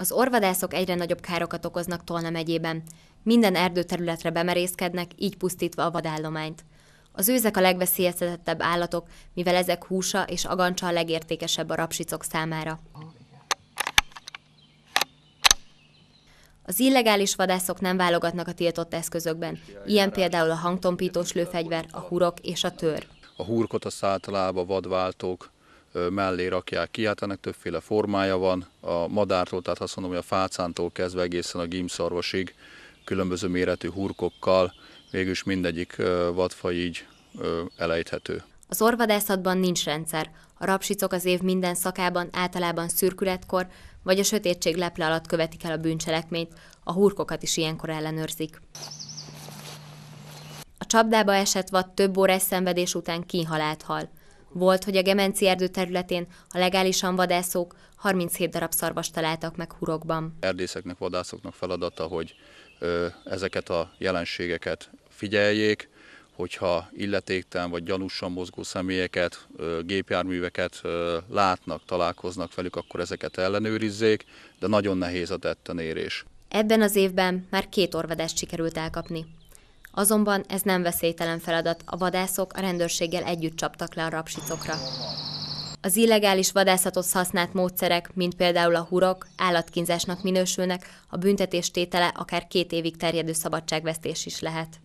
Az orvadászok egyre nagyobb károkat okoznak Tolna megyében. Minden erdőterületre bemerészkednek, így pusztítva a vadállományt. Az őzek a legveszélyeztetettebb állatok, mivel ezek húsa és agancsa a legértékesebb a rapsicok számára. Az illegális vadászok nem válogatnak a tiltott eszközökben, ilyen például a hangtompítós lőfegyver, a hurok és a tör. A hurkot a általában vadváltók mellé rakják ki, hát ennek többféle formája van, a madártól, tehát azt mondom, hogy a fácántól kezdve egészen a gímszarvasig, különböző méretű hurkokkal, végülis mindegyik vadfaj így elejthető. Az orvadászatban nincs rendszer. A rapsicok az év minden szakában általában szürkületkor, vagy a sötétség leple alatt követik el a bűncselekményt, a hurkokat is ilyenkor ellenőrzik. A csapdába esett vad több órás szenvedés után kihalált hal. Volt, hogy a Gemenci erdő területén a legálisan vadászók 37 darab szarvas találtak meg hurokban. Erdészeknek, vadászoknak feladata, hogy ö, ezeket a jelenségeket figyeljék, hogyha illetéktelen vagy gyanúsan mozgó személyeket, gépjárműveket látnak, találkoznak velük, akkor ezeket ellenőrizzék, de nagyon nehéz a tettenérés. Ebben az évben már két orvadást sikerült elkapni. Azonban ez nem veszélytelen feladat, a vadászok a rendőrséggel együtt csaptak le a rapsicokra. Az illegális vadászatot használt módszerek, mint például a hurok, állatkínzásnak minősülnek, a büntetés tétele akár két évig terjedő szabadságvesztés is lehet.